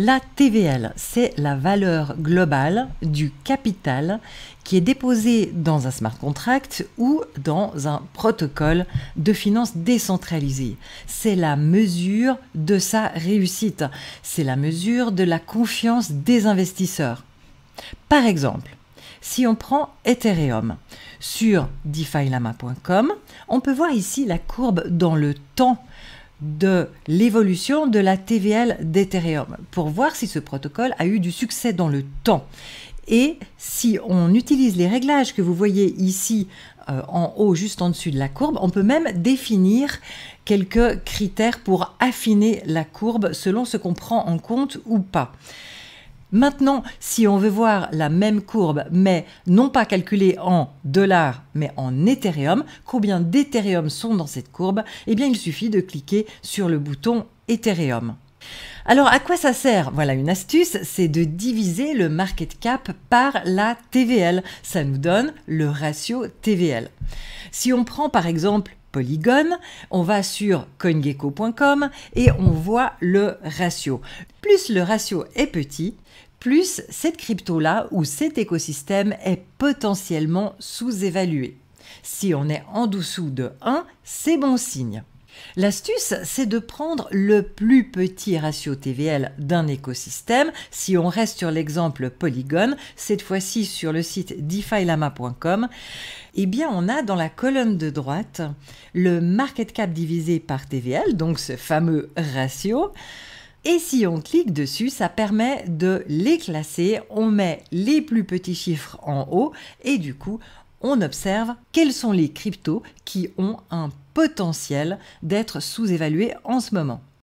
La TVL, c'est la valeur globale du capital qui est déposé dans un smart contract ou dans un protocole de finance décentralisée. C'est la mesure de sa réussite, c'est la mesure de la confiance des investisseurs. Par exemple, si on prend Ethereum sur defilama.com, on peut voir ici la courbe dans le temps de l'évolution de la TVL d'Ethereum pour voir si ce protocole a eu du succès dans le temps. Et si on utilise les réglages que vous voyez ici euh, en haut, juste en dessus de la courbe, on peut même définir quelques critères pour affiner la courbe selon ce qu'on prend en compte ou pas. Maintenant, si on veut voir la même courbe, mais non pas calculée en dollars, mais en Ethereum, combien d'Ethereum sont dans cette courbe Eh bien, il suffit de cliquer sur le bouton Ethereum. Alors à quoi ça sert Voilà une astuce, c'est de diviser le market cap par la TVL. Ça nous donne le ratio TVL. Si on prend par exemple polygone, on va sur coingecko.com et on voit le ratio. Plus le ratio est petit, plus cette crypto-là ou cet écosystème est potentiellement sous-évalué. Si on est en dessous de 1, c'est bon signe. L'astuce, c'est de prendre le plus petit ratio TVL d'un écosystème. Si on reste sur l'exemple Polygon, cette fois-ci sur le site defilama.com, eh bien on a dans la colonne de droite le market cap divisé par TVL, donc ce fameux ratio. Et si on clique dessus, ça permet de les classer. On met les plus petits chiffres en haut et du coup, on observe quels sont les cryptos qui ont un potentiel d'être sous-évalués en ce moment.